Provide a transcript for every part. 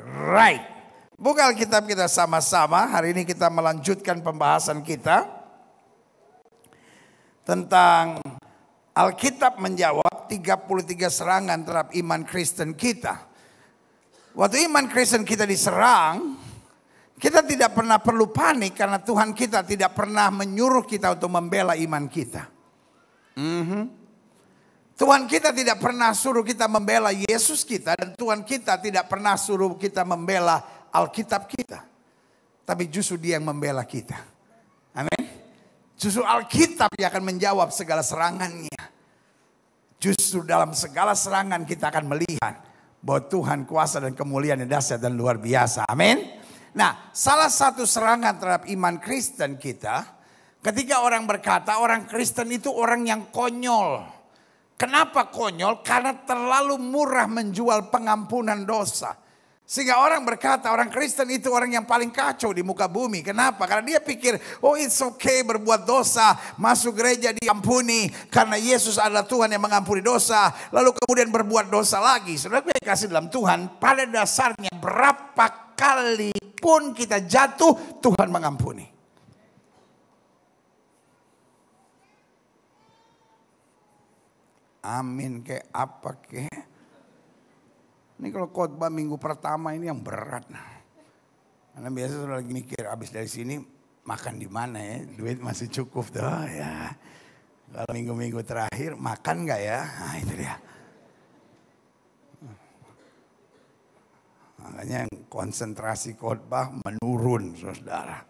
Right. Buka Alkitab kita sama-sama. Hari ini kita melanjutkan pembahasan kita tentang Alkitab menjawab 33 serangan terhadap iman Kristen kita. Waktu iman Kristen kita diserang, kita tidak pernah perlu panik karena Tuhan kita tidak pernah menyuruh kita untuk membela iman kita. Mm -hmm. Tuhan kita tidak pernah suruh kita membela Yesus kita dan Tuhan kita tidak pernah suruh kita membela Alkitab kita. Tapi justru dia yang membela kita. Amin. Justru Alkitab yang akan menjawab segala serangannya. Justru dalam segala serangan kita akan melihat bahwa Tuhan kuasa dan kemuliaan yang dahsyat dan luar biasa. Amin. Nah, salah satu serangan terhadap iman Kristen kita ketika orang berkata orang Kristen itu orang yang konyol. Kenapa konyol? Karena terlalu murah menjual pengampunan dosa. Sehingga orang berkata orang Kristen itu orang yang paling kacau di muka bumi. Kenapa? Karena dia pikir, oh it's okay berbuat dosa, masuk gereja diampuni. Karena Yesus adalah Tuhan yang mengampuni dosa. Lalu kemudian berbuat dosa lagi. Sebenarnya gue kasih dalam Tuhan, pada dasarnya berapa kali pun kita jatuh, Tuhan mengampuni. amin ke apa kayak. Ini kalau khotbah minggu pertama ini yang berat. Karena biasa sudah lagi mikir abis dari sini makan di mana ya, duit masih cukup tuh oh ya. Kalau minggu-minggu terakhir makan nggak ya? Nah itu dia. Makanya konsentrasi khotbah menurun, saudara.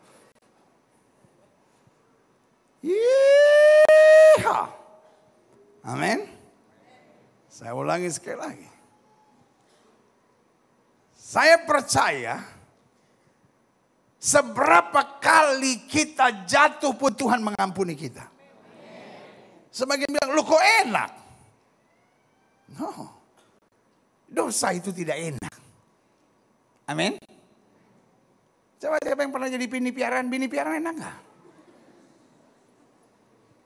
Iya, Amin. Saya ulangi sekali lagi. Saya percaya seberapa kali kita jatuh pun Tuhan mengampuni kita. Semakin bilang, lu kok enak? No. Dosa itu tidak enak. Amin. Coba siapa yang pernah jadi bini piaran? Bini piaran enak gak?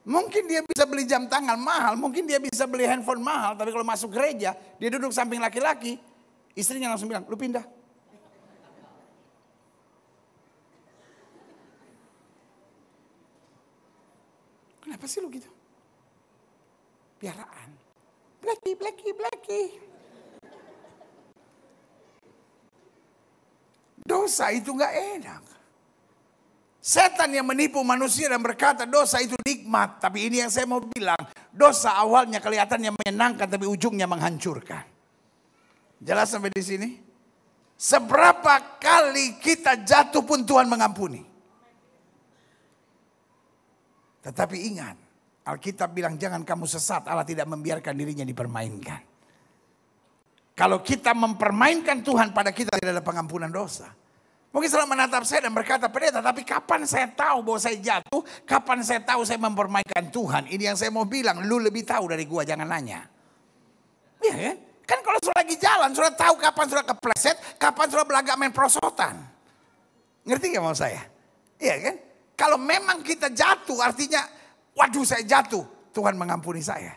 Mungkin dia bisa beli jam tangan mahal, mungkin dia bisa beli handphone mahal, tapi kalau masuk gereja, dia duduk samping laki-laki, istrinya langsung bilang, lu pindah. Kenapa sih lu gitu? Piaraan. Blacky, blacky, blacky. Dosa itu gak enak. Setan yang menipu manusia dan berkata dosa itu nikmat. Tapi ini yang saya mau bilang. Dosa awalnya kelihatannya menyenangkan tapi ujungnya menghancurkan. Jelas sampai di sini? Seberapa kali kita jatuh pun Tuhan mengampuni. Tetapi ingat, Alkitab bilang jangan kamu sesat, Allah tidak membiarkan dirinya dipermainkan. Kalau kita mempermainkan Tuhan pada kita tidak ada pengampunan dosa. Mungkin selalu menatap saya dan berkata, pendeta, tapi kapan saya tahu bahwa saya jatuh? Kapan saya tahu saya mempermainkan Tuhan? Ini yang saya mau bilang, lu lebih tahu dari gua, jangan nanya. Iya kan? Kan kalau sudah lagi jalan, sudah tahu kapan sudah kepleset, kapan sudah belagak main prosotan. Ngerti gak mau saya? Iya kan? Kalau memang kita jatuh, artinya, waduh saya jatuh, Tuhan mengampuni saya.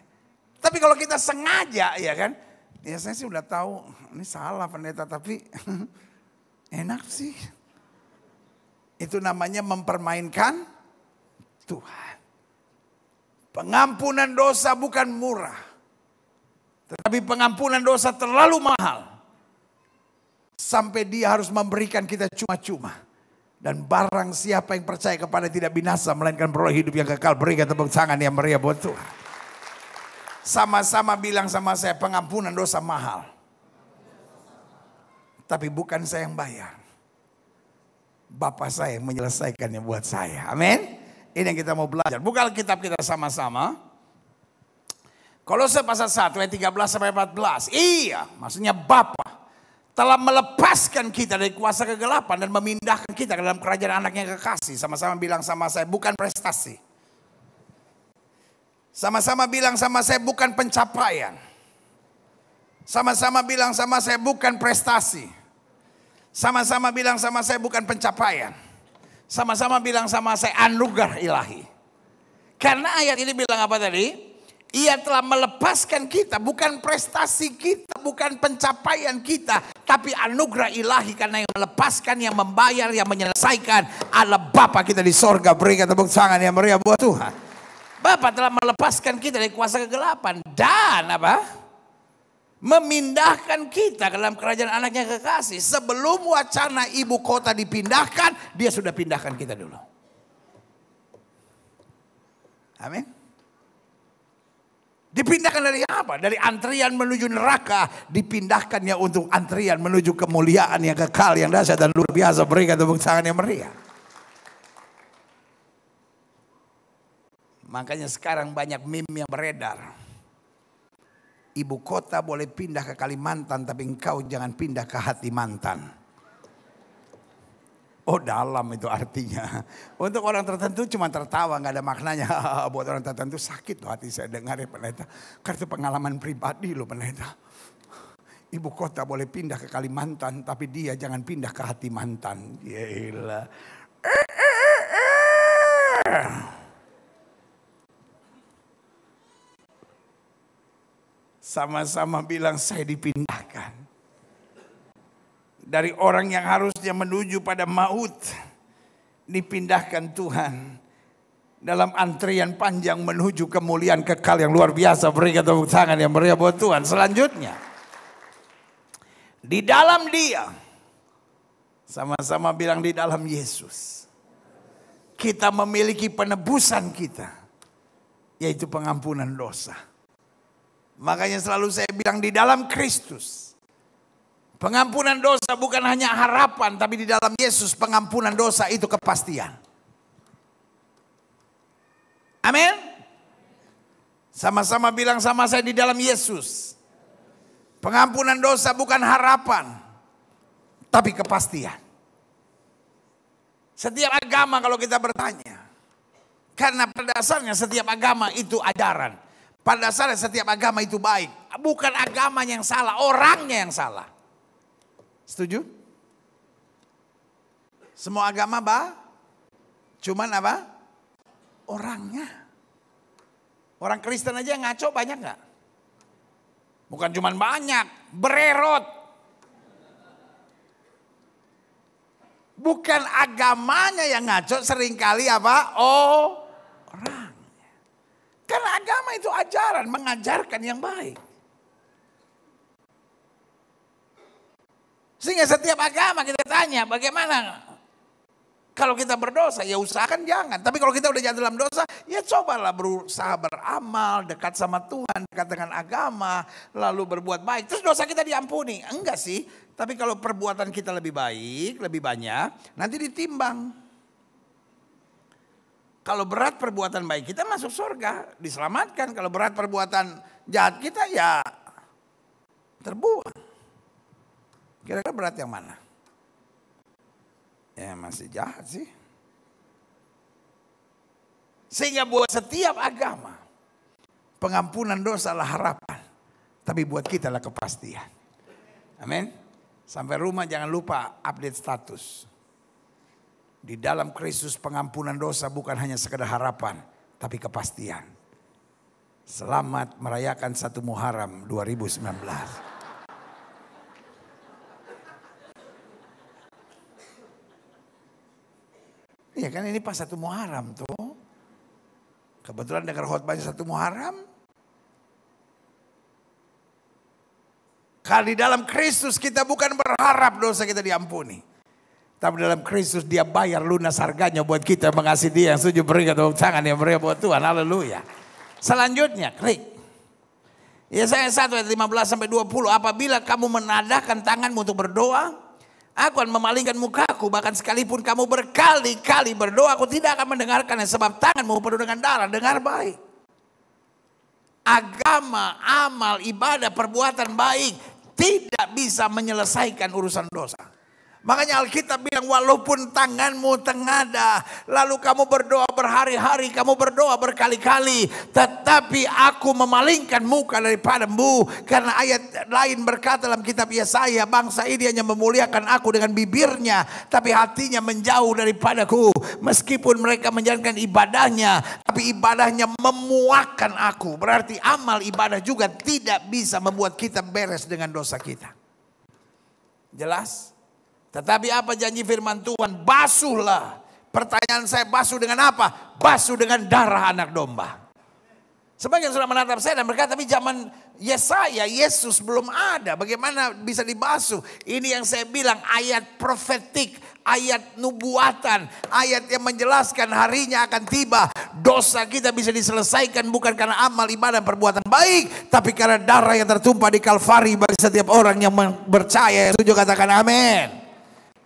Tapi kalau kita sengaja, ya kan? Ya saya sih udah tahu, ini salah pendeta, tapi Enak sih. Itu namanya mempermainkan Tuhan. Pengampunan dosa bukan murah. Tetapi pengampunan dosa terlalu mahal. Sampai dia harus memberikan kita cuma-cuma. Dan barang siapa yang percaya kepada tidak binasa. Melainkan beroleh hidup yang kekal. Berikan tepuk tangan yang meriah buat Tuhan. Sama-sama bilang sama saya pengampunan dosa mahal. Tapi bukan saya yang bayar. Bapak saya yang menyelesaikannya buat saya. Amin. Ini yang kita mau belajar. Buka Alkitab kita sama-sama. Kolose pasal 1 ayat 13 sampai 14. Iya, maksudnya Bapa telah melepaskan kita dari kuasa kegelapan dan memindahkan kita ke dalam kerajaan anaknya kekasih. Sama-sama bilang sama saya bukan prestasi. Sama-sama bilang sama saya bukan pencapaian. Sama-sama bilang sama saya bukan prestasi. Sama-sama bilang sama saya bukan pencapaian. Sama-sama bilang sama saya anugerah ilahi. Karena ayat ini bilang apa tadi? Ia telah melepaskan kita, bukan prestasi kita, bukan pencapaian kita, tapi anugerah ilahi karena yang melepaskan, yang membayar, yang menyelesaikan Allah Bapa kita di sorga. Berikan tepuk tangan yang meriah buat Tuhan. Bapak telah melepaskan kita dari kuasa kegelapan dan apa? memindahkan kita ke dalam kerajaan anaknya kekasih. Sebelum wacana ibu kota dipindahkan, dia sudah pindahkan kita dulu. Amin. Dipindahkan dari apa? Dari antrian menuju neraka, dipindahkannya untuk antrian menuju kemuliaan yang kekal, yang dahsyat dan luar biasa. Berikan tepuk tangan yang meriah. Makanya sekarang banyak meme yang beredar Ibu kota boleh pindah ke Kalimantan tapi engkau jangan pindah ke hati mantan. Oh dalam itu artinya. Untuk orang tertentu cuma tertawa nggak ada maknanya. Buat orang tertentu sakit tuh hati saya dengar ya pendeta. Karena pengalaman pribadi loh pendeta. Ibu kota boleh pindah ke Kalimantan tapi dia jangan pindah ke hati mantan. Yelah. Sama-sama bilang saya dipindahkan. Dari orang yang harusnya menuju pada maut. Dipindahkan Tuhan. Dalam antrian panjang menuju kemuliaan kekal yang luar biasa. Berikan tepuk tangan yang meriah buat Tuhan. Selanjutnya. Di dalam dia. Sama-sama bilang di dalam Yesus. Kita memiliki penebusan kita. Yaitu pengampunan dosa Makanya selalu saya bilang di dalam Kristus. Pengampunan dosa bukan hanya harapan, tapi di dalam Yesus pengampunan dosa itu kepastian. Amin. Sama-sama bilang sama saya di dalam Yesus. Pengampunan dosa bukan harapan, tapi kepastian. Setiap agama kalau kita bertanya, karena pada dasarnya setiap agama itu ajaran. Pada dasarnya setiap agama itu baik. Bukan agama yang salah, orangnya yang salah. Setuju? Semua agama bah, cuman apa? Orangnya. Orang Kristen aja yang ngaco banyak nggak? Bukan cuman banyak, bererot. Bukan agamanya yang ngaco, seringkali apa? Oh, Agama itu ajaran, mengajarkan yang baik. Sehingga setiap agama kita tanya bagaimana kalau kita berdosa ya usahakan jangan. Tapi kalau kita udah jatuh dalam dosa ya cobalah berusaha beramal dekat sama Tuhan, dekat dengan agama, lalu berbuat baik. Terus dosa kita diampuni? Enggak sih. Tapi kalau perbuatan kita lebih baik, lebih banyak, nanti ditimbang. Kalau berat perbuatan baik kita masuk surga, diselamatkan. Kalau berat perbuatan jahat kita ya terbuang. Kira-kira berat yang mana? Ya masih jahat sih. Sehingga buat setiap agama pengampunan dosa adalah harapan. Tapi buat kita adalah kepastian. Amin. Sampai rumah jangan lupa update status. Di dalam Kristus pengampunan dosa bukan hanya sekedar harapan, tapi kepastian. Selamat merayakan satu Muharram 2019. Ya kan ini pas satu Muharram tuh. Kebetulan dengar khotbahnya satu Muharram. Karena di dalam Kristus kita bukan berharap dosa kita diampuni. Tapi dalam Kristus dia bayar lunas harganya buat kita yang mengasihi dia. Yang setuju berikan tepuk tangan yang berikan buat Tuhan. Haleluya. Selanjutnya klik. ya saya satu ayat 15 sampai 20. Apabila kamu menadahkan tanganmu untuk berdoa. Aku akan memalingkan mukaku. Bahkan sekalipun kamu berkali-kali berdoa. Aku tidak akan mendengarkannya. Sebab tanganmu penuh dengan darah. Dengar baik. Agama, amal, ibadah, perbuatan baik. Tidak bisa menyelesaikan urusan dosa. Makanya Alkitab bilang walaupun tanganmu tengada, lalu kamu berdoa berhari-hari, kamu berdoa berkali-kali, tetapi aku memalingkan muka daripadamu karena ayat lain berkata dalam kitab Yesaya, bangsa ini hanya memuliakan aku dengan bibirnya, tapi hatinya menjauh daripadaku. Meskipun mereka menjalankan ibadahnya, tapi ibadahnya memuakan aku. Berarti amal ibadah juga tidak bisa membuat kita beres dengan dosa kita. Jelas? Tetapi apa janji firman Tuhan? Basuhlah. Pertanyaan saya basuh dengan apa? Basuh dengan darah anak domba. Sebagian sudah menatap saya dan berkata, tapi zaman Yesaya, Yesus belum ada. Bagaimana bisa dibasuh? Ini yang saya bilang ayat profetik, ayat nubuatan, ayat yang menjelaskan harinya akan tiba. Dosa kita bisa diselesaikan bukan karena amal, ibadah, perbuatan baik. Tapi karena darah yang tertumpah di Kalvari bagi setiap orang yang percaya. Setuju katakan amin.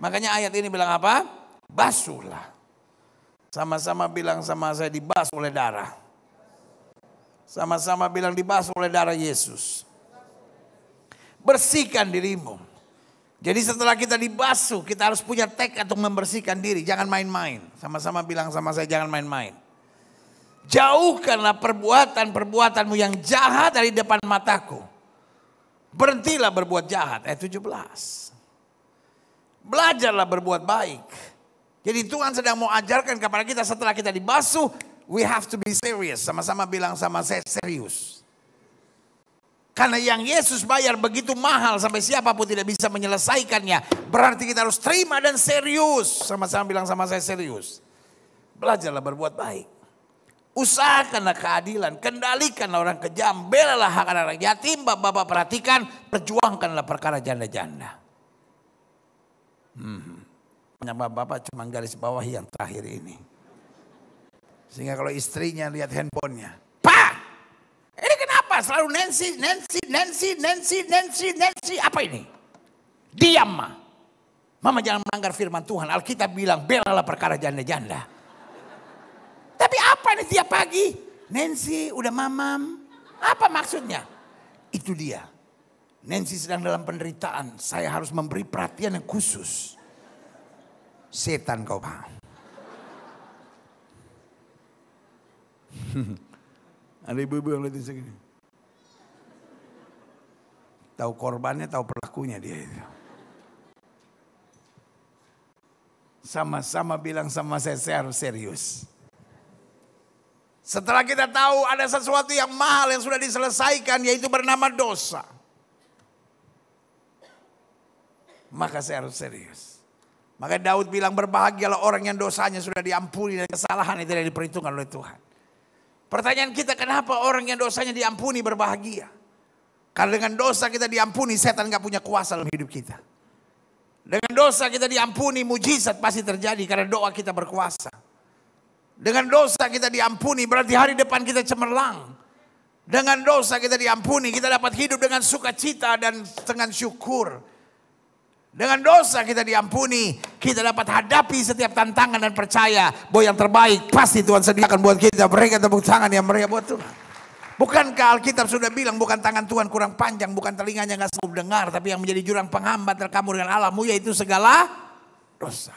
Makanya ayat ini bilang apa? Basuhlah. Sama-sama bilang sama saya dibasuh oleh darah. Sama-sama bilang dibasuh oleh darah Yesus. Bersihkan dirimu. Jadi setelah kita dibasuh, kita harus punya tekad untuk membersihkan diri. Jangan main-main. Sama-sama bilang sama saya jangan main-main. Jauhkanlah perbuatan-perbuatanmu yang jahat dari depan mataku. Berhentilah berbuat jahat. Ayat 17 belajarlah berbuat baik. Jadi Tuhan sedang mau ajarkan kepada kita setelah kita dibasuh, we have to be serious. Sama-sama bilang sama saya serius. Karena yang Yesus bayar begitu mahal sampai siapapun tidak bisa menyelesaikannya. Berarti kita harus terima dan serius. Sama-sama bilang sama saya serius. Belajarlah berbuat baik. Usahakanlah keadilan, kendalikanlah orang kejam, belalah hak anak yatim, bapak-bapak perhatikan, perjuangkanlah perkara janda-janda. Hmm. Nama bapak cuma garis bawah yang terakhir ini. Sehingga kalau istrinya lihat handphonenya. Pak! Ini kenapa selalu Nancy, Nancy, Nancy, Nancy, Nancy, Nancy. Apa ini? Diam ma. Mama jangan melanggar firman Tuhan. Alkitab bilang belalah perkara janda-janda. Tapi apa ini tiap pagi? Nancy udah mamam. Apa maksudnya? Itu dia. Nancy sedang dalam penderitaan. Saya harus memberi perhatian yang khusus. Setan kau paham. Ada ibu-ibu yang lihat segini. Tahu korbannya, tahu pelakunya dia itu. Sama-sama bilang sama saya, saya harus serius. Setelah kita tahu ada sesuatu yang mahal yang sudah diselesaikan yaitu bernama dosa. maka saya harus serius. Maka Daud bilang berbahagialah orang yang dosanya sudah diampuni dan kesalahan itu tidak diperhitungkan oleh Tuhan. Pertanyaan kita kenapa orang yang dosanya diampuni berbahagia? Karena dengan dosa kita diampuni setan gak punya kuasa dalam hidup kita. Dengan dosa kita diampuni mujizat pasti terjadi karena doa kita berkuasa. Dengan dosa kita diampuni berarti hari depan kita cemerlang. Dengan dosa kita diampuni kita dapat hidup dengan sukacita dan dengan syukur. Dengan dosa kita diampuni, kita dapat hadapi setiap tantangan dan percaya bahwa yang terbaik pasti Tuhan sediakan buat kita. Mereka tepuk tangan yang mereka buat Tuhan. Bukankah Alkitab sudah bilang bukan tangan Tuhan kurang panjang, bukan telinganya nggak sanggup dengar, tapi yang menjadi jurang penghambat terkamu dengan alammu yaitu segala dosa.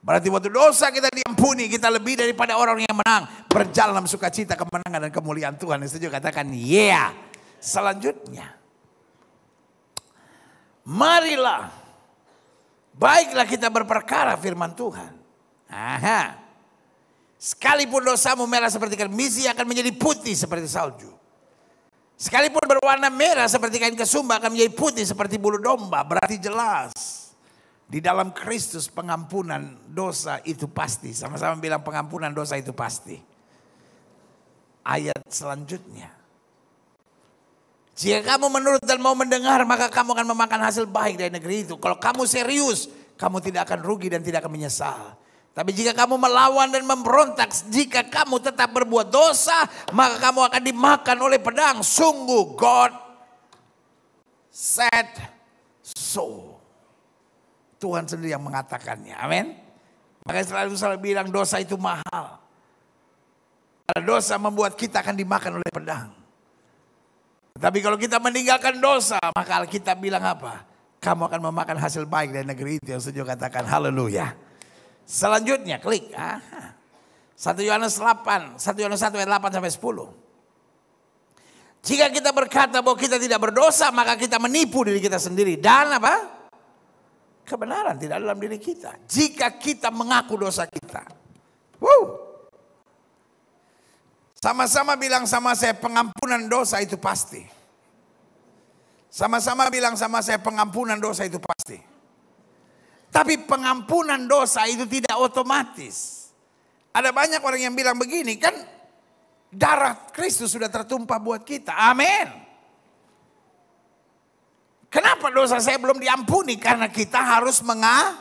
Berarti waktu dosa kita diampuni, kita lebih daripada orang yang menang. Berjalan dalam sukacita, kemenangan dan kemuliaan Tuhan. Yang juga katakan, yeah. Selanjutnya, marilah. Baiklah kita berperkara firman Tuhan. Aha. Sekalipun dosamu merah seperti kermisi akan menjadi putih seperti salju. Sekalipun berwarna merah seperti kain kesumba akan menjadi putih seperti bulu domba. Berarti jelas. Di dalam Kristus pengampunan dosa itu pasti. Sama-sama bilang pengampunan dosa itu pasti. Ayat selanjutnya. Jika kamu menurut dan mau mendengar, maka kamu akan memakan hasil baik dari negeri itu. Kalau kamu serius, kamu tidak akan rugi dan tidak akan menyesal. Tapi jika kamu melawan dan memberontak, jika kamu tetap berbuat dosa, maka kamu akan dimakan oleh pedang. Sungguh God said so. Tuhan sendiri yang mengatakannya. Amin. Maka selalu salah bilang dosa itu mahal. Karena dosa membuat kita akan dimakan oleh pedang. Tapi kalau kita meninggalkan dosa, maka Alkitab bilang apa? Kamu akan memakan hasil baik dari negeri itu yang setuju katakan haleluya. Selanjutnya klik. Aha. 1 Yohanes 8, 1 Yohanes 1 ayat 8 sampai 10. Jika kita berkata bahwa kita tidak berdosa, maka kita menipu diri kita sendiri. Dan apa? Kebenaran tidak dalam diri kita. Jika kita mengaku dosa kita. Wow. Sama-sama bilang sama saya pengampunan dosa itu pasti. Sama-sama bilang sama saya pengampunan dosa itu pasti. Tapi pengampunan dosa itu tidak otomatis. Ada banyak orang yang bilang begini kan darah Kristus sudah tertumpah buat kita. Amin. Kenapa dosa saya belum diampuni? Karena kita harus menga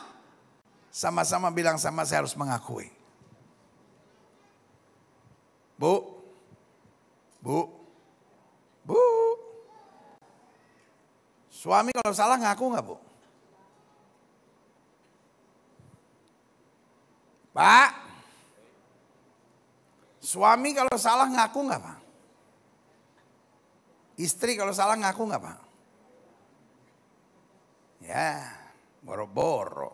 sama-sama bilang sama saya harus mengakui. Bu, bu, bu. Suami kalau salah ngaku nggak bu? Pak, suami kalau salah ngaku nggak pak? Istri kalau salah ngaku nggak pak? Ya, boro-boro.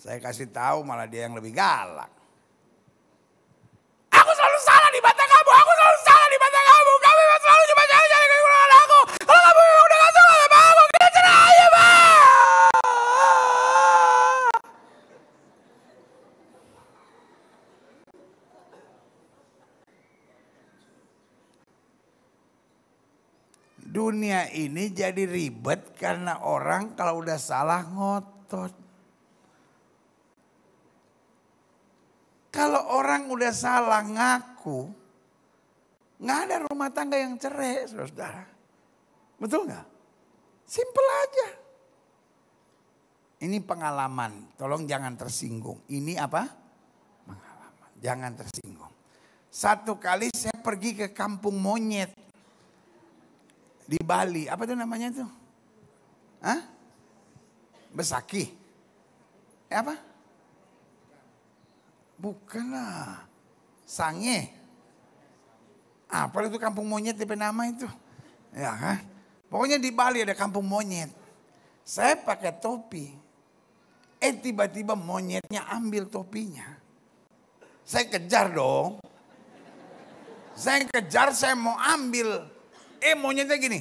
Saya kasih tahu malah dia yang lebih galak. dunia ini jadi ribet karena orang kalau udah salah ngotot. Kalau orang udah salah ngaku, nggak ada rumah tangga yang cerai, saudara Betul nggak? Simple aja. Ini pengalaman, tolong jangan tersinggung. Ini apa? Pengalaman, jangan tersinggung. Satu kali saya pergi ke kampung monyet di Bali. Apa itu namanya itu? Hah? Besaki. Eh, apa? Bukan lah. Sange. Apa itu kampung monyet di nama itu? Ya kan? Pokoknya di Bali ada kampung monyet. Saya pakai topi. Eh tiba-tiba monyetnya ambil topinya. Saya kejar dong. Saya kejar, saya mau ambil Eh monyetnya gini.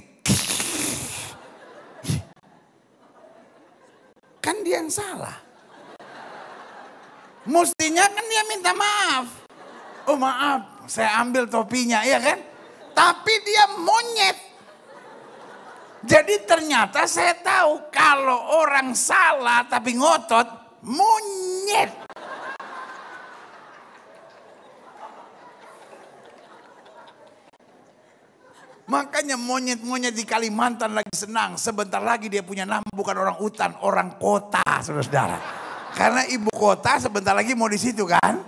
Kan dia yang salah. Mestinya kan dia minta maaf. Oh maaf, saya ambil topinya, ya kan? Tapi dia monyet. Jadi ternyata saya tahu kalau orang salah tapi ngotot, monyet. Makanya monyet-monyet di Kalimantan lagi senang. Sebentar lagi dia punya nama bukan orang hutan, orang kota, saudara-saudara. Karena ibu kota sebentar lagi mau di situ kan.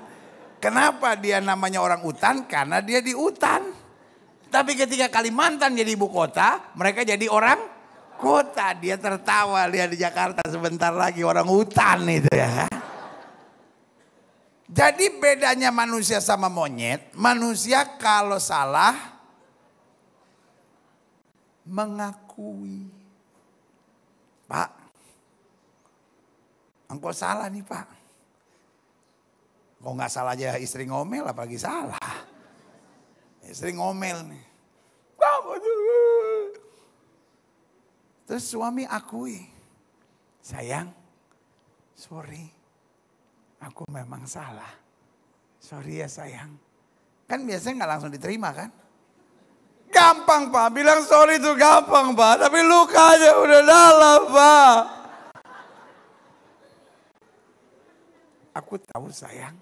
Kenapa dia namanya orang hutan? Karena dia di hutan. Tapi ketika Kalimantan jadi ibu kota, mereka jadi orang kota. Dia tertawa lihat di Jakarta sebentar lagi orang hutan itu ya. Kan? Jadi bedanya manusia sama monyet, manusia kalau salah mengakui. Pak, engkau salah nih pak. Kok nggak salah aja istri ngomel apalagi salah. Istri ngomel nih. Terus suami akui. Sayang, sorry. Aku memang salah. Sorry ya sayang. Kan biasanya nggak langsung diterima kan? Gampang pak, bilang sorry itu gampang pak, tapi lukanya udah dalam pak. Aku tahu sayang,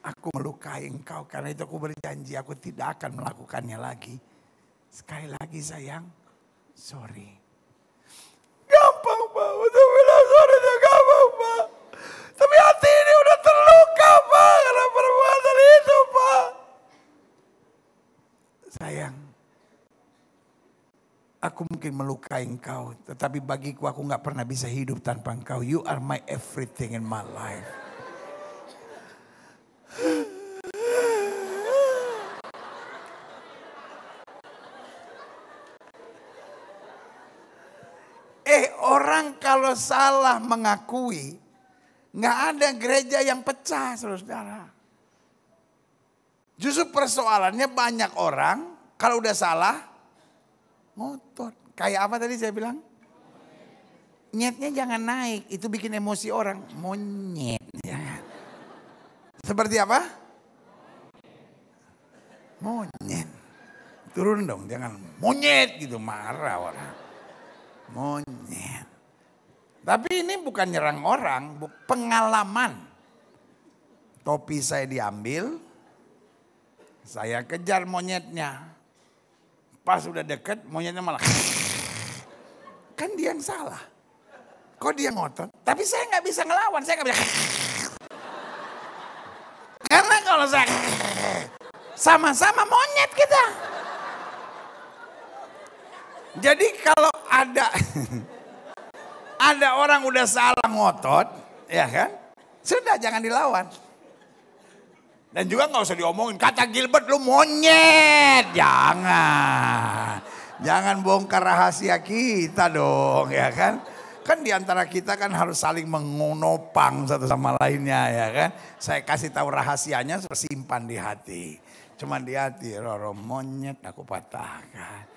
aku melukai engkau karena itu aku berjanji aku tidak akan melakukannya lagi. Sekali lagi sayang, sorry. Aku mungkin melukai engkau, tetapi bagiku aku nggak pernah bisa hidup tanpa engkau. You are my everything in my life. Eh orang kalau salah mengakui, nggak ada gereja yang pecah saudara-saudara. Justru persoalannya banyak orang kalau udah salah Kayak apa tadi saya bilang? Nyetnya jangan naik, itu bikin emosi orang. Monyet. Ya. Seperti apa? Monyet. Turun dong, jangan monyet gitu marah orang. Monyet. Tapi ini bukan nyerang orang, pengalaman. Topi saya diambil, saya kejar monyetnya. Pas udah deket, monyetnya malah Kan dia yang salah. Kok dia ngotot? Tapi saya nggak bisa ngelawan, saya nggak bisa. Karena kalau saya sama-sama monyet kita. Jadi kalau ada ada orang udah salah ngotot, ya kan? Sudah jangan dilawan. Dan juga nggak usah diomongin, kata Gilbert lu monyet. Jangan. Jangan bongkar rahasia kita dong ya kan. Kan diantara kita kan harus saling mengonopang satu sama lainnya ya kan. Saya kasih tahu rahasianya simpan di hati. Cuman di hati roro monyet aku patahkan.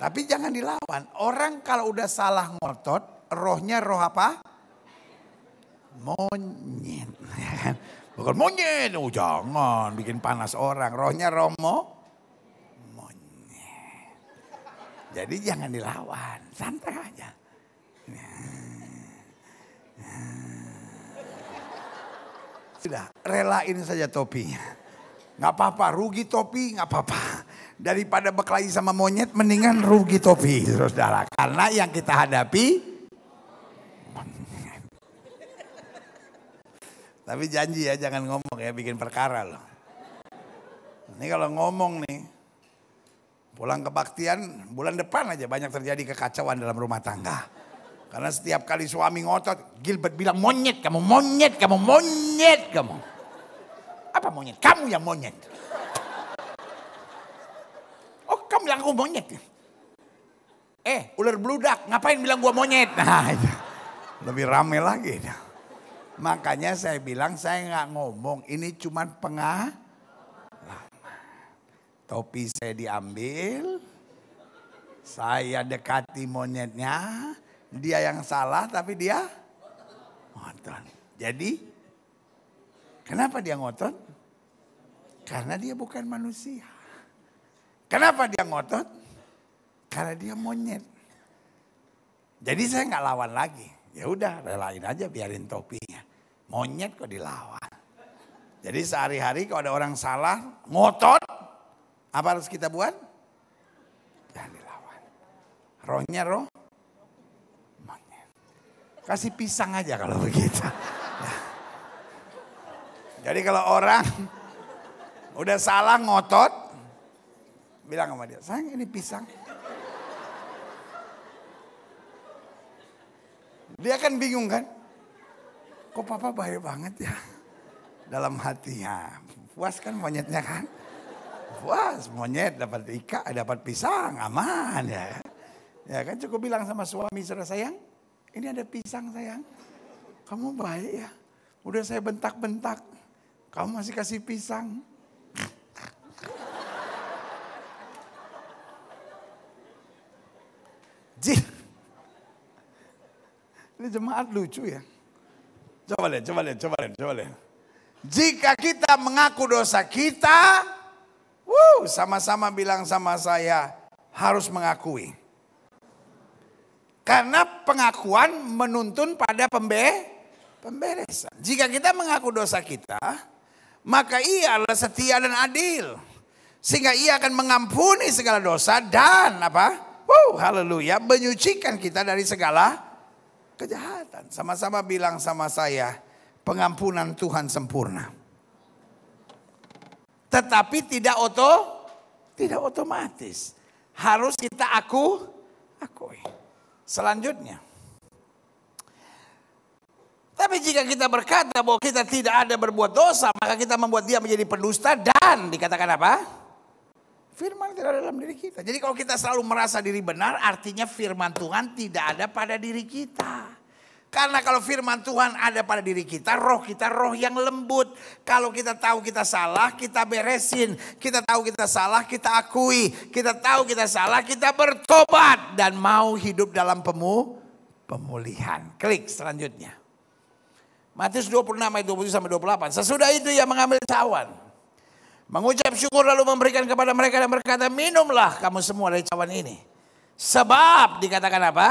Tapi jangan dilawan. Orang kalau udah salah ngotot, rohnya roh apa? Monyet. Ya kan? Bukan monyet, oh jangan bikin panas orang. Rohnya romo Jadi jangan dilawan, santai aja. Sudah, relain saja topinya. Gak apa-apa, rugi topi gak apa-apa. Daripada berkelahi sama monyet, mendingan rugi topi, saudara. Karena yang kita hadapi, Tapi janji ya, jangan ngomong ya, bikin perkara loh. Ini kalau ngomong nih, Pulang kebaktian bulan depan aja banyak terjadi kekacauan dalam rumah tangga. Karena setiap kali suami ngotot, Gilbert bilang monyet kamu, monyet kamu, monyet kamu. Apa monyet? Kamu yang monyet. Oh kamu bilang aku monyet. Eh ular beludak, ngapain bilang gua monyet? Nah Lebih rame lagi. Makanya saya bilang saya nggak ngomong, ini cuma pengah Topi saya diambil. Saya dekati monyetnya. Dia yang salah tapi dia ngotot. Jadi kenapa dia ngotot? Karena dia bukan manusia. Kenapa dia ngotot? Karena dia monyet. Jadi saya nggak lawan lagi. Ya udah relain aja biarin topinya. Monyet kok dilawan. Jadi sehari-hari kalau ada orang salah, ngotot, apa harus kita buat? Jangan dilawan. Rohnya roh. monyet Kasih pisang aja kalau begitu. Jadi kalau orang udah salah ngotot, bilang sama dia, sayang ini pisang. Dia kan bingung kan? Kok papa baik banget ya? Dalam hatinya Puas kan monyetnya kan? wah monyet dapat ika, dapat pisang, aman ya. Ya kan cukup bilang sama suami saudara sayang, ini ada pisang sayang. Kamu baik ya. Udah saya bentak-bentak, kamu masih kasih pisang. Jin. Ini jemaat lucu ya. Coba lihat, coba lihat, coba lihat, coba lihat. Jika kita mengaku dosa kita, Woo, sama-sama bilang sama saya harus mengakui. Karena pengakuan menuntun pada pembe pemberesan. Jika kita mengaku dosa kita, maka ia adalah setia dan adil. Sehingga ia akan mengampuni segala dosa dan apa? Wow, haleluya, menyucikan kita dari segala kejahatan. Sama-sama bilang sama saya, pengampunan Tuhan sempurna. Tetapi tidak oto, tidak otomatis. Harus kita aku, akui. Selanjutnya. Tapi jika kita berkata bahwa kita tidak ada berbuat dosa, maka kita membuat dia menjadi pendusta dan dikatakan apa? Firman tidak ada dalam diri kita. Jadi kalau kita selalu merasa diri benar, artinya firman Tuhan tidak ada pada diri kita. Karena kalau firman Tuhan ada pada diri kita, roh kita roh yang lembut. Kalau kita tahu kita salah, kita beresin. Kita tahu kita salah, kita akui. Kita tahu kita salah, kita bertobat dan mau hidup dalam pemu pemulihan. Klik selanjutnya. Matius 26 ayat 27 sampai 28. Sesudah itu ia mengambil cawan. Mengucap syukur lalu memberikan kepada mereka dan berkata, "Minumlah kamu semua dari cawan ini." Sebab dikatakan apa?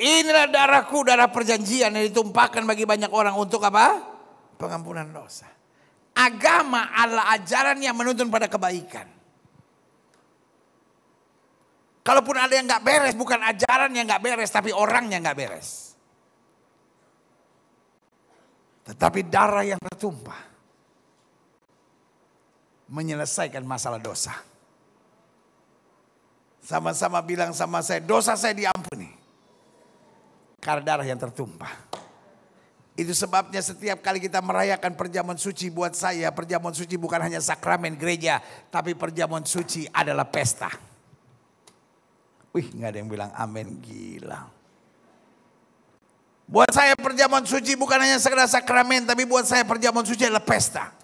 Inilah darahku, darah perjanjian yang ditumpahkan bagi banyak orang untuk apa? Pengampunan dosa. Agama adalah ajaran yang menuntun pada kebaikan. Kalaupun ada yang gak beres, bukan ajaran yang gak beres, tapi orang yang gak beres. Tetapi darah yang tertumpah menyelesaikan masalah dosa. Sama-sama bilang sama saya, dosa saya diampuni karena darah yang tertumpah. Itu sebabnya setiap kali kita merayakan perjamuan suci buat saya, perjamuan suci bukan hanya sakramen gereja, tapi perjamuan suci adalah pesta. Wih, nggak ada yang bilang amin, gila. Buat saya perjamuan suci bukan hanya sekedar sakramen, tapi buat saya perjamuan suci adalah pesta.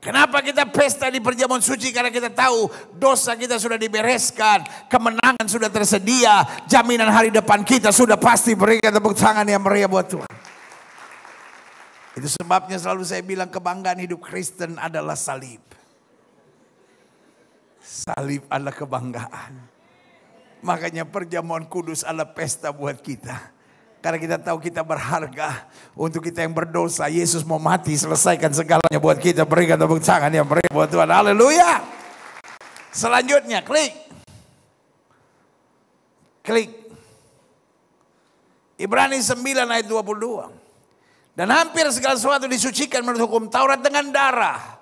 Kenapa kita pesta di perjamuan suci? Karena kita tahu dosa kita sudah dibereskan, kemenangan sudah tersedia, jaminan hari depan kita sudah pasti berikan tepuk tangan yang meriah buat Tuhan. Itu sebabnya selalu saya bilang kebanggaan hidup Kristen adalah salib. Salib adalah kebanggaan. Makanya perjamuan kudus adalah pesta buat kita karena kita tahu kita berharga. Untuk kita yang berdosa, Yesus mau mati, selesaikan segalanya buat kita. Berikan tepuk tangan yang berikan buat Tuhan. Haleluya. Selanjutnya, klik. Klik. Ibrani 9 ayat 22. Dan hampir segala sesuatu disucikan menurut hukum Taurat dengan darah.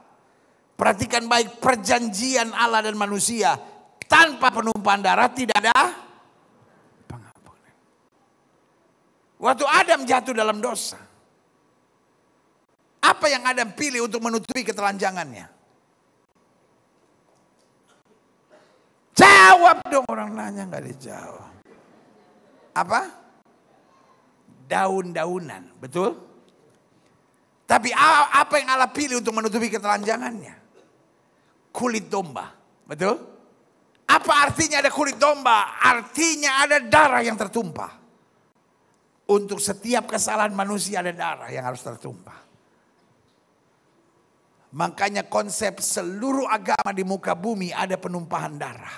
Perhatikan baik perjanjian Allah dan manusia. Tanpa penumpahan darah tidak ada Waktu Adam jatuh dalam dosa. Apa yang Adam pilih untuk menutupi ketelanjangannya? Jawab dong orang nanya nggak dijawab. Apa? Daun-daunan, betul? Tapi apa yang Allah pilih untuk menutupi ketelanjangannya? Kulit domba, betul? Apa artinya ada kulit domba? Artinya ada darah yang tertumpah. Untuk setiap kesalahan manusia ada darah yang harus tertumpah. Makanya konsep seluruh agama di muka bumi ada penumpahan darah.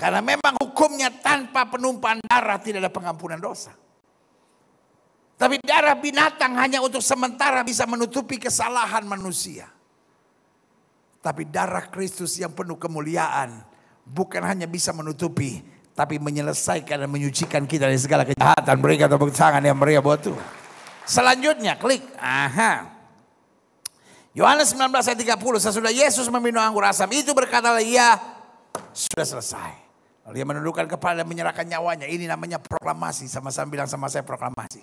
Karena memang hukumnya tanpa penumpahan darah tidak ada pengampunan dosa. Tapi darah binatang hanya untuk sementara bisa menutupi kesalahan manusia. Tapi darah Kristus yang penuh kemuliaan bukan hanya bisa menutupi tapi menyelesaikan dan menyucikan kita dari segala kejahatan. Berikan tepuk tangan yang meriah buat Tuhan. Selanjutnya klik. Aha. Yohanes 19 ayat 30. Sesudah Yesus meminum anggur asam itu berkatalah ia ya, sudah selesai. Lalu dia menundukkan kepala dan menyerahkan nyawanya. Ini namanya proklamasi. Sama-sama bilang sama saya proklamasi.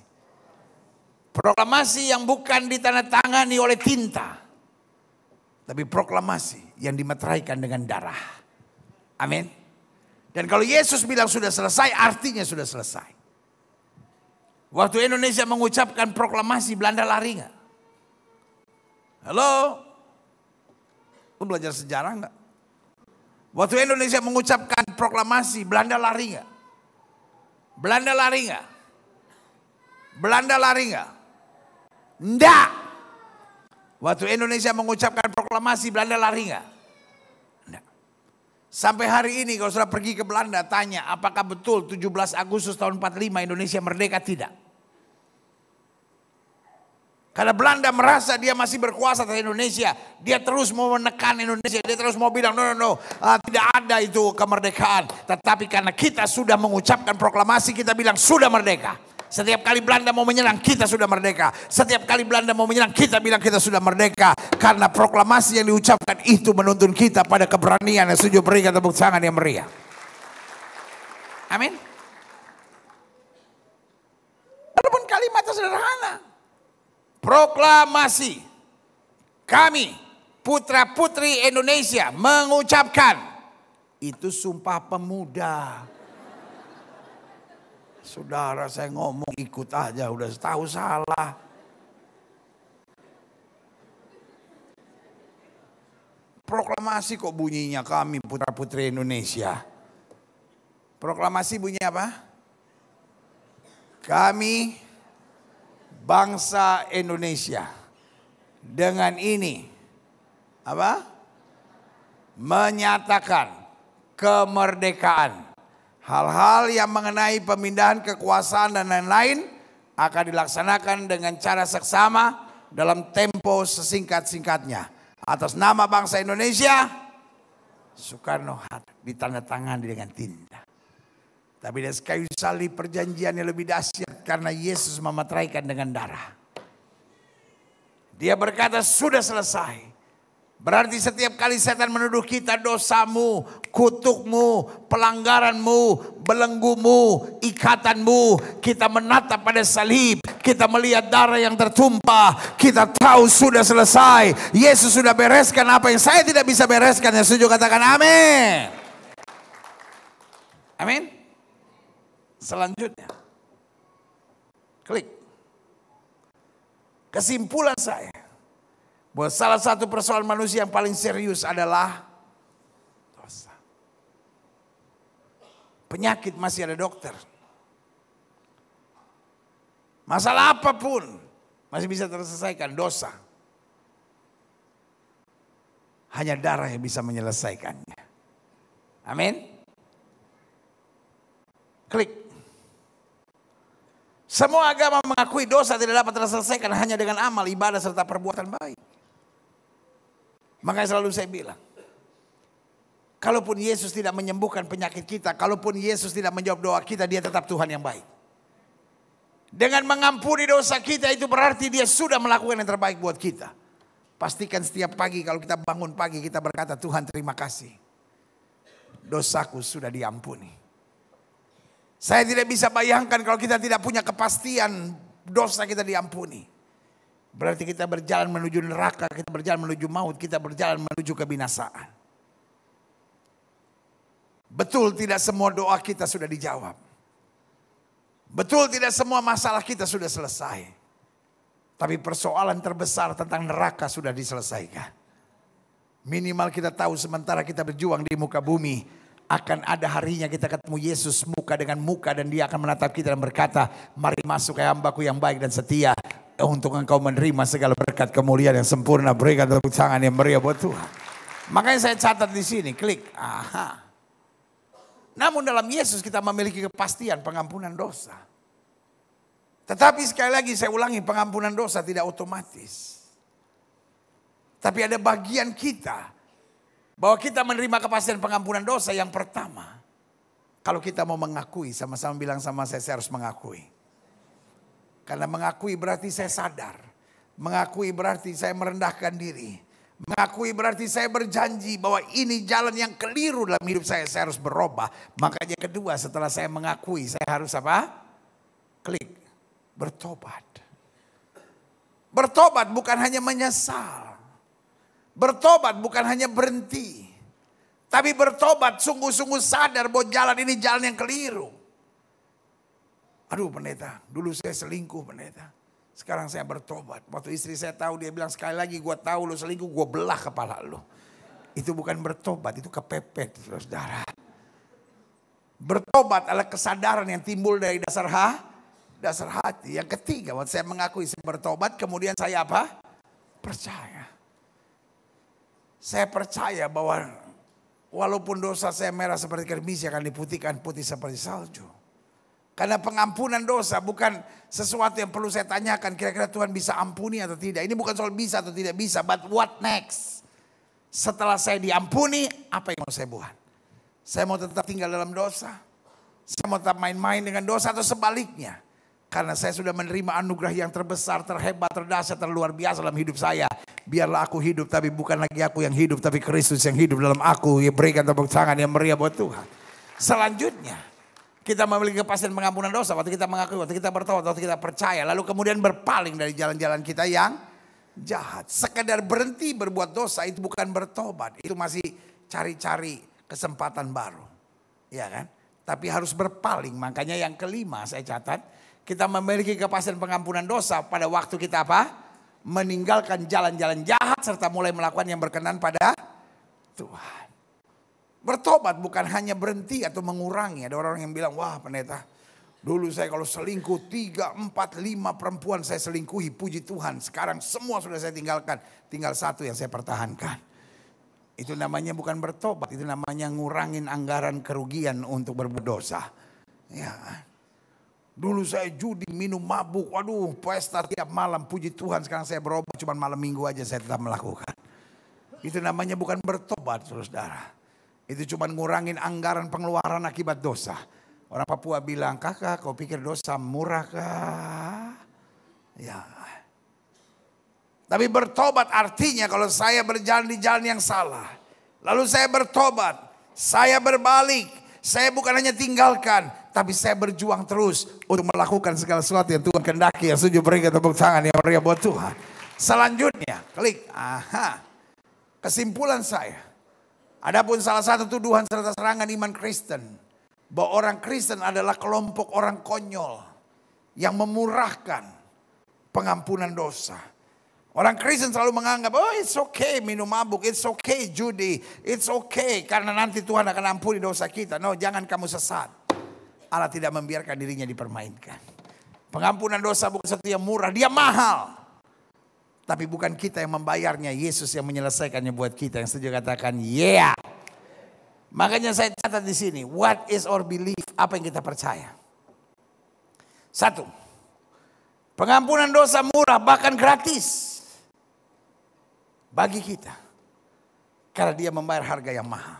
Proklamasi yang bukan ditandatangani oleh tinta. Tapi proklamasi yang dimeteraikan dengan darah. Amin. Dan kalau Yesus bilang sudah selesai, artinya sudah selesai. Waktu Indonesia mengucapkan proklamasi, Belanda lari gak? Halo? Lu belajar sejarah nggak? Waktu Indonesia mengucapkan proklamasi, Belanda lari gak? Belanda lari gak? Belanda lari nggak? Ndak. Waktu Indonesia mengucapkan proklamasi, Belanda lari gak? Sampai hari ini kalau sudah pergi ke Belanda tanya apakah betul 17 Agustus tahun 45 Indonesia merdeka tidak. Karena Belanda merasa dia masih berkuasa atas Indonesia. Dia terus mau menekan Indonesia. Dia terus mau bilang, no, no, no. Ah, tidak ada itu kemerdekaan. Tetapi karena kita sudah mengucapkan proklamasi, kita bilang sudah merdeka. Setiap kali Belanda mau menyerang, kita sudah merdeka. Setiap kali Belanda mau menyerang, kita bilang kita sudah merdeka. Karena proklamasi yang diucapkan itu menuntun kita pada keberanian yang setuju berikan tepuk tangan yang meriah. Amin. Walaupun kalimatnya sederhana. Proklamasi. Kami, putra-putri Indonesia, mengucapkan. Itu sumpah pemuda. Saudara saya ngomong ikut aja udah tahu salah. Proklamasi kok bunyinya kami putra-putri Indonesia. Proklamasi bunyi apa? Kami bangsa Indonesia dengan ini apa? menyatakan kemerdekaan hal-hal yang mengenai pemindahan kekuasaan dan lain-lain akan dilaksanakan dengan cara seksama dalam tempo sesingkat-singkatnya. Atas nama bangsa Indonesia, Soekarno-Hatta ditandatangani dengan tinta. Tapi dari kayu salib perjanjian yang lebih dahsyat karena Yesus memateraikan dengan darah. Dia berkata sudah selesai. Berarti setiap kali setan menuduh kita dosamu, kutukmu, pelanggaranmu, belenggumu, ikatanmu. Kita menatap pada salib, kita melihat darah yang tertumpah. Kita tahu sudah selesai. Yesus sudah bereskan apa yang saya tidak bisa bereskan. Yang setuju katakan amin. Amin. Selanjutnya. Klik. Kesimpulan saya bahwa salah satu persoalan manusia yang paling serius adalah dosa. Penyakit masih ada dokter. Masalah apapun masih bisa terselesaikan dosa. Hanya darah yang bisa menyelesaikannya. Amin. Klik. Semua agama mengakui dosa tidak dapat terselesaikan hanya dengan amal, ibadah, serta perbuatan baik. Makanya selalu saya bilang, kalaupun Yesus tidak menyembuhkan penyakit kita, kalaupun Yesus tidak menjawab doa kita, dia tetap Tuhan yang baik. Dengan mengampuni dosa kita itu berarti dia sudah melakukan yang terbaik buat kita. Pastikan setiap pagi kalau kita bangun pagi kita berkata Tuhan terima kasih. Dosaku sudah diampuni. Saya tidak bisa bayangkan kalau kita tidak punya kepastian dosa kita diampuni. Berarti kita berjalan menuju neraka, kita berjalan menuju maut, kita berjalan menuju kebinasaan. Betul tidak semua doa kita sudah dijawab. Betul tidak semua masalah kita sudah selesai. Tapi persoalan terbesar tentang neraka sudah diselesaikan. Minimal kita tahu sementara kita berjuang di muka bumi akan ada harinya kita ketemu Yesus muka dengan muka dan dia akan menatap kita dan berkata, mari masuk ke hambaku yang baik dan setia untuk engkau menerima segala berkat kemuliaan yang sempurna. Berikan tepuk tangan yang meriah buat Tuhan. Makanya saya catat di sini, klik. Aha. Namun dalam Yesus kita memiliki kepastian pengampunan dosa. Tetapi sekali lagi saya ulangi pengampunan dosa tidak otomatis. Tapi ada bagian kita bahwa kita menerima kepastian pengampunan dosa yang pertama. Kalau kita mau mengakui, sama-sama bilang sama saya, saya harus mengakui. Karena mengakui berarti saya sadar. Mengakui berarti saya merendahkan diri. Mengakui berarti saya berjanji bahwa ini jalan yang keliru dalam hidup saya. Saya harus berubah. Makanya kedua setelah saya mengakui saya harus apa? Klik. Bertobat. Bertobat bukan hanya menyesal. Bertobat bukan hanya berhenti. Tapi bertobat sungguh-sungguh sadar bahwa jalan ini jalan yang keliru. Aduh pendeta, dulu saya selingkuh pendeta. Sekarang saya bertobat. Waktu istri saya tahu dia bilang sekali lagi gue tahu lo selingkuh gue belah kepala lo. Itu bukan bertobat, itu kepepet saudara. Bertobat adalah kesadaran yang timbul dari dasar ha, dasar hati. Yang ketiga, waktu saya mengakui saya bertobat, kemudian saya apa? Percaya. Saya percaya bahwa walaupun dosa saya merah seperti kermis akan diputihkan putih seperti salju. Karena pengampunan dosa bukan sesuatu yang perlu saya tanyakan kira-kira Tuhan bisa ampuni atau tidak. Ini bukan soal bisa atau tidak bisa, but what next? Setelah saya diampuni, apa yang mau saya buat? Saya mau tetap tinggal dalam dosa. Saya mau tetap main-main dengan dosa atau sebaliknya. Karena saya sudah menerima anugerah yang terbesar, terhebat, terdahsyat, terluar biasa dalam hidup saya. Biarlah aku hidup, tapi bukan lagi aku yang hidup, tapi Kristus yang hidup dalam aku. Ya berikan tepuk tangan yang meriah buat Tuhan. Selanjutnya, kita memiliki kepastian pengampunan dosa waktu kita mengakui, waktu kita bertobat, waktu kita percaya. Lalu kemudian berpaling dari jalan-jalan kita yang jahat. Sekedar berhenti berbuat dosa itu bukan bertobat. Itu masih cari-cari kesempatan baru. Ya kan? Tapi harus berpaling. Makanya yang kelima saya catat. Kita memiliki kepastian pengampunan dosa pada waktu kita apa? Meninggalkan jalan-jalan jahat serta mulai melakukan yang berkenan pada Tuhan. Bertobat bukan hanya berhenti atau mengurangi. Ada orang yang bilang, wah pendeta dulu saya kalau selingkuh 3, 4, 5 perempuan saya selingkuhi. Puji Tuhan sekarang semua sudah saya tinggalkan. Tinggal satu yang saya pertahankan. Itu namanya bukan bertobat. Itu namanya ngurangin anggaran kerugian untuk berbuat Ya. Dulu saya judi, minum mabuk, waduh pesta tiap malam. Puji Tuhan sekarang saya berobat, cuma malam minggu aja saya tetap melakukan. Itu namanya bukan bertobat, saudara. Itu cuma ngurangin anggaran pengeluaran akibat dosa. Orang Papua bilang, kakak kau pikir dosa murah kah? Ya. Tapi bertobat artinya kalau saya berjalan di jalan yang salah. Lalu saya bertobat, saya berbalik. Saya bukan hanya tinggalkan, tapi saya berjuang terus untuk melakukan segala sesuatu yang Tuhan kendaki. Yang setuju berikan tepuk tangan yang meriah buat Tuhan. Selanjutnya, klik. Aha. Kesimpulan saya, Adapun salah satu tuduhan serta serangan iman Kristen bahwa orang Kristen adalah kelompok orang konyol yang memurahkan pengampunan dosa. Orang Kristen selalu menganggap, oh it's okay minum mabuk, it's okay judi, it's okay karena nanti Tuhan akan ampuni dosa kita. No, jangan kamu sesat. Allah tidak membiarkan dirinya dipermainkan. Pengampunan dosa bukan setiap yang murah, dia mahal. Tapi bukan kita yang membayarnya, Yesus yang menyelesaikannya buat kita. Yang setuju katakan, yeah. Makanya saya catat di sini, what is our belief? Apa yang kita percaya? Satu, pengampunan dosa murah bahkan gratis bagi kita. Karena dia membayar harga yang mahal.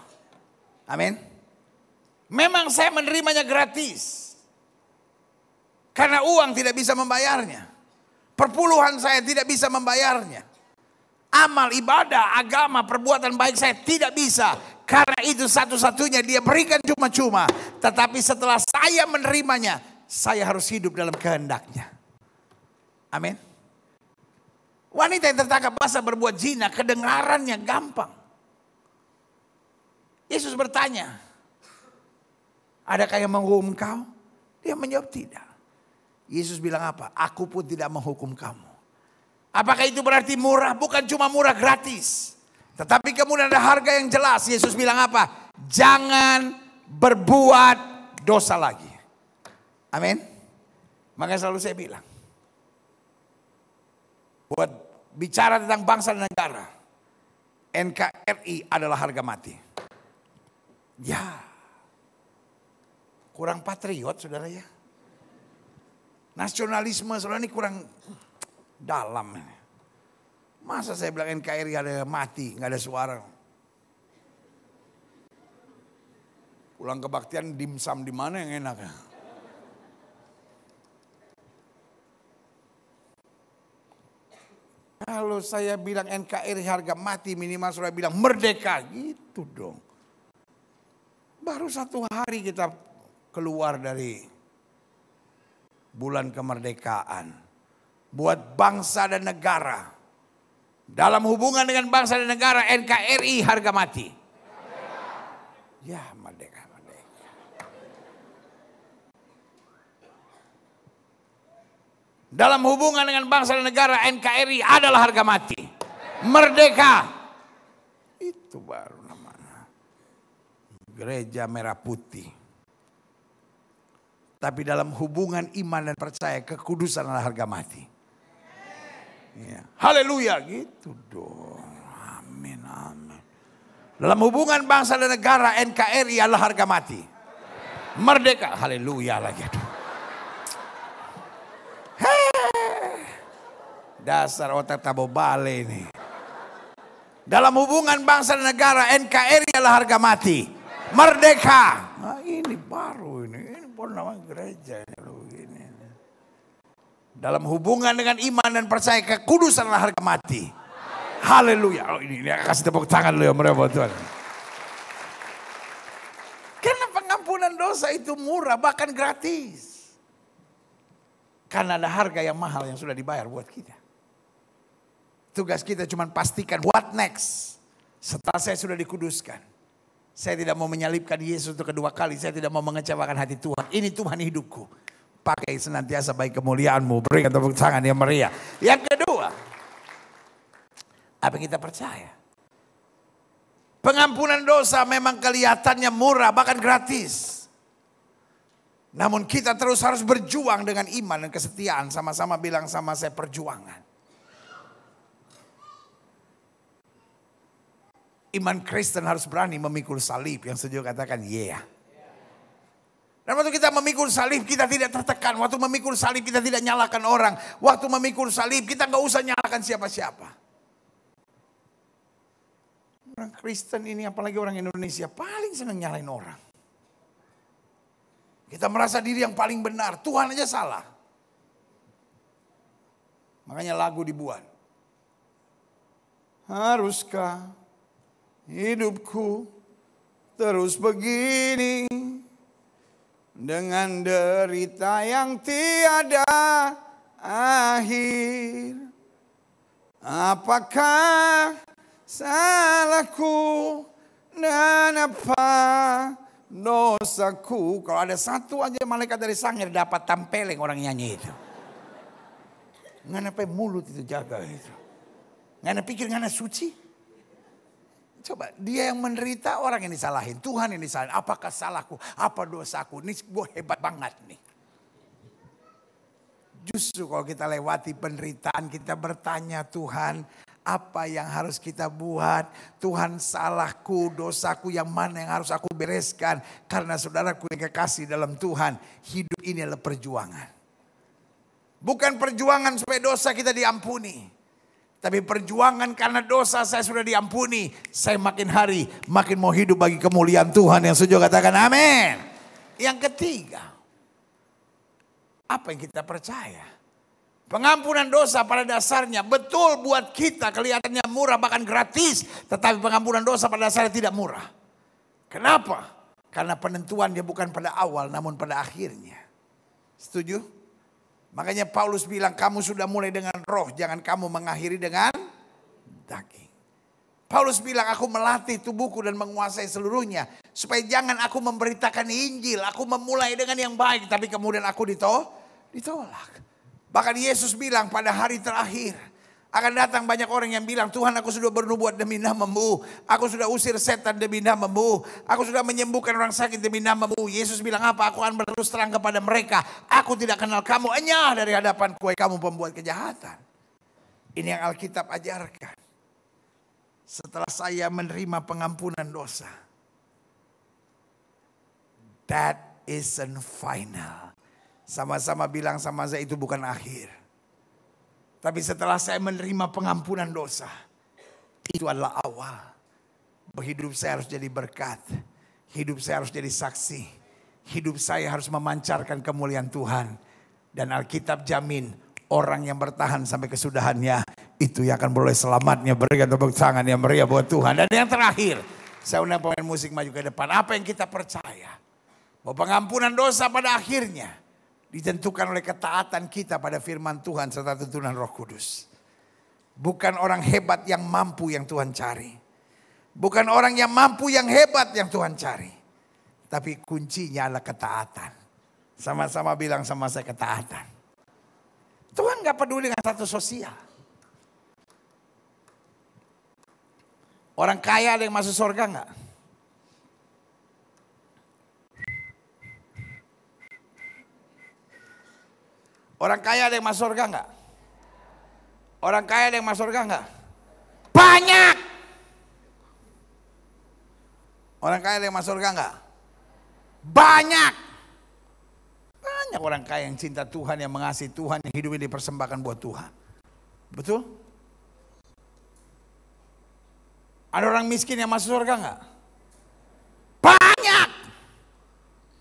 Amin. Memang saya menerimanya gratis. Karena uang tidak bisa membayarnya. Perpuluhan saya tidak bisa membayarnya. Amal, ibadah, agama, perbuatan baik saya tidak bisa. Karena itu satu-satunya dia berikan cuma-cuma. Tetapi setelah saya menerimanya, saya harus hidup dalam kehendaknya. Amin. Wanita yang tertangkap basah berbuat zina, kedengarannya gampang. Yesus bertanya, adakah yang menghukum engkau? Dia menjawab tidak. Yesus bilang apa? Aku pun tidak menghukum kamu. Apakah itu berarti murah? Bukan cuma murah gratis. Tetapi kemudian ada harga yang jelas. Yesus bilang apa? Jangan berbuat dosa lagi. Amin. Makanya selalu saya bilang. Buat bicara tentang bangsa dan negara. NKRI adalah harga mati. Ya. Kurang patriot saudara ya. Nasionalisme saudara ini kurang dalam. Masa saya bilang NKRI ada mati, nggak ada suara. Pulang kebaktian dimsum di mana yang enak? Kalau saya bilang NKRI harga mati minimal sudah bilang merdeka gitu dong. Baru satu hari kita keluar dari bulan kemerdekaan. Buat bangsa dan negara. Dalam hubungan dengan bangsa dan negara NKRI harga mati. Ya merdeka, merdeka. Dalam hubungan dengan bangsa dan negara NKRI adalah harga mati. Merdeka. Itu baru namanya. Gereja Merah Putih. Tapi dalam hubungan iman dan percaya kekudusan adalah harga mati. Ya. Haleluya gitu dong. Amin, amin. Dalam hubungan bangsa dan negara NKRI adalah harga mati. Merdeka, haleluya lagi. Aduh. Dasar otak tabo bale ini. Dalam hubungan bangsa dan negara NKRI adalah harga mati. Merdeka. Nah, ini baru pun nama gereja kalau begini. Dalam hubungan dengan iman dan percaya kekudusan adalah harga mati. Haleluya. Oh, ini, ini kasih tepuk tangan lu ya mereka Tuhan. Karena pengampunan dosa itu murah bahkan gratis. Karena ada harga yang mahal yang sudah dibayar buat kita. Tugas kita cuma pastikan what next. Setelah saya sudah dikuduskan saya tidak mau menyalibkan Yesus untuk kedua kali. Saya tidak mau mengecewakan hati Tuhan. Ini Tuhan hidupku. Pakai senantiasa baik kemuliaanmu. Berikan tepuk tangan yang meriah. Yang kedua. Apa yang kita percaya? Pengampunan dosa memang kelihatannya murah bahkan gratis. Namun kita terus harus berjuang dengan iman dan kesetiaan. Sama-sama bilang sama saya perjuangan. Iman Kristen harus berani memikul salib. Yang sejauh katakan, iya. Yeah. Dan waktu kita memikul salib kita tidak tertekan. Waktu memikul salib kita tidak nyalakan orang. Waktu memikul salib kita nggak usah nyalakan siapa-siapa. Orang Kristen ini apalagi orang Indonesia paling senang nyalain orang. Kita merasa diri yang paling benar. Tuhan aja salah. Makanya lagu dibuat. Haruskah hidupku terus begini dengan derita yang tiada akhir. Apakah salahku dan apa dosaku? Kalau ada satu aja malaikat dari sangir dapat tampeleng orang nyanyi itu. Ngana mulut itu jaga itu. Ngana pikir ngana suci. Coba dia yang menderita orang yang disalahin. Tuhan yang disalahin. Apakah salahku? Apa dosaku? Ini gue hebat banget nih. Justru kalau kita lewati penderitaan kita bertanya Tuhan apa yang harus kita buat. Tuhan salahku, dosaku yang mana yang harus aku bereskan. Karena saudara ku yang kekasih dalam Tuhan. Hidup ini adalah perjuangan. Bukan perjuangan supaya dosa kita diampuni. Tapi perjuangan karena dosa saya sudah diampuni. Saya makin hari makin mau hidup bagi kemuliaan Tuhan yang sujud katakan amin. Yang ketiga. Apa yang kita percaya? Pengampunan dosa pada dasarnya betul buat kita kelihatannya murah bahkan gratis. Tetapi pengampunan dosa pada dasarnya tidak murah. Kenapa? Karena penentuan dia bukan pada awal namun pada akhirnya. Setuju? Makanya Paulus bilang kamu sudah mulai dengan roh, jangan kamu mengakhiri dengan daging. Paulus bilang aku melatih tubuhku dan menguasai seluruhnya. Supaya jangan aku memberitakan Injil, aku memulai dengan yang baik. Tapi kemudian aku ditolak. Bahkan Yesus bilang pada hari terakhir, akan datang banyak orang yang bilang, Tuhan aku sudah bernubuat demi namamu. Aku sudah usir setan demi namamu. Aku sudah menyembuhkan orang sakit demi namamu. Yesus bilang apa? Aku akan berterus terang kepada mereka. Aku tidak kenal kamu. Enyah dari hadapan kue kamu pembuat kejahatan. Ini yang Alkitab ajarkan. Setelah saya menerima pengampunan dosa. That isn't final. Sama-sama bilang sama saya itu bukan akhir. Tapi setelah saya menerima pengampunan dosa, itu adalah awal. Hidup saya harus jadi berkat. Hidup saya harus jadi saksi. Hidup saya harus memancarkan kemuliaan Tuhan. Dan Alkitab jamin orang yang bertahan sampai kesudahannya itu yang akan beroleh selamatnya. Berikan tepuk tangan yang meriah buat Tuhan. Dan yang terakhir, saya undang pemain musik maju ke depan. Apa yang kita percaya? Bahwa pengampunan dosa pada akhirnya Ditentukan oleh ketaatan kita pada firman Tuhan serta tuntunan roh kudus. Bukan orang hebat yang mampu yang Tuhan cari. Bukan orang yang mampu yang hebat yang Tuhan cari. Tapi kuncinya adalah ketaatan. Sama-sama bilang sama saya ketaatan. Tuhan gak peduli dengan satu sosial. Orang kaya ada yang masuk surga gak? Orang kaya ada yang masuk surga enggak? Orang kaya ada yang masuk surga enggak? Banyak. Orang kaya ada yang masuk surga enggak? Banyak. Banyak orang kaya yang cinta Tuhan, yang mengasihi Tuhan, yang hidupnya dipersembahkan buat Tuhan. Betul? Ada orang miskin yang masuk surga enggak? Banyak.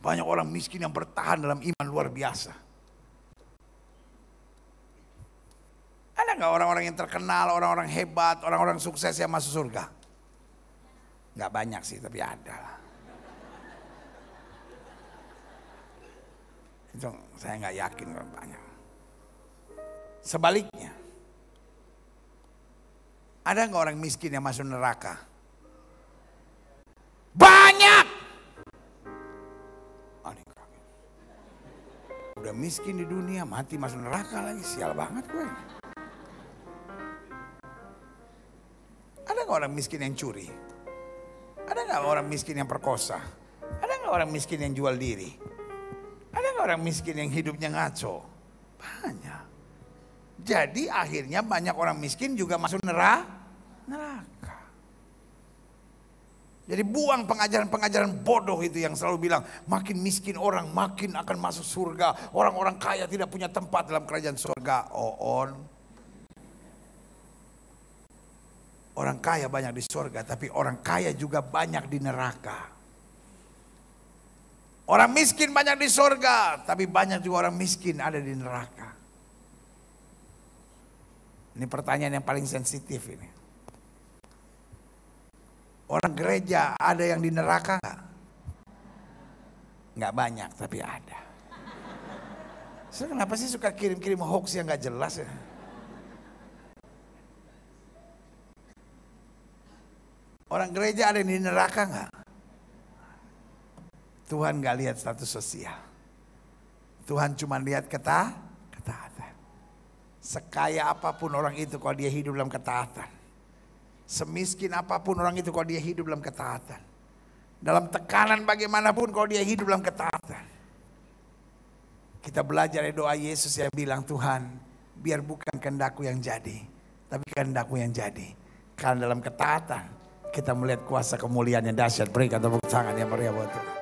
Banyak orang miskin yang bertahan dalam iman luar biasa. Ada nggak orang-orang yang terkenal, orang-orang hebat, orang-orang sukses yang masuk surga? Nggak banyak sih, tapi ada lah. Itu saya nggak yakin banyak. Sebaliknya, ada nggak orang miskin yang masuk neraka? Banyak. Oh, Udah miskin di dunia, mati masuk neraka lagi, sial banget gue. nggak orang miskin yang curi? Ada nggak orang miskin yang perkosa? Ada nggak orang miskin yang jual diri? Ada nggak orang miskin yang hidupnya ngaco? Banyak. Jadi akhirnya banyak orang miskin juga masuk neraka. Neraka. Jadi buang pengajaran-pengajaran bodoh itu yang selalu bilang makin miskin orang makin akan masuk surga. Orang-orang kaya tidak punya tempat dalam kerajaan surga. Oh on. Orang kaya banyak di sorga, tapi orang kaya juga banyak di neraka. Orang miskin banyak di sorga, tapi banyak juga orang miskin ada di neraka. Ini pertanyaan yang paling sensitif ini. Orang gereja ada yang di neraka nggak? Nggak banyak, tapi ada. Saya kenapa sih suka kirim-kirim hoax yang nggak jelas ya? Orang gereja ada yang di neraka nggak? Tuhan nggak lihat status sosial. Tuhan cuma lihat keta, ketaatan. Sekaya apapun orang itu kalau dia hidup dalam ketaatan. Semiskin apapun orang itu kalau dia hidup dalam ketaatan. Dalam tekanan bagaimanapun kalau dia hidup dalam ketaatan. Kita belajar dari doa Yesus yang bilang Tuhan biar bukan kehendakku yang jadi. Tapi kendaku yang jadi. Karena dalam ketaatan kita melihat kuasa kemuliaan yang dahsyat. Berikan tepuk tangan yang meriah buat Tuhan.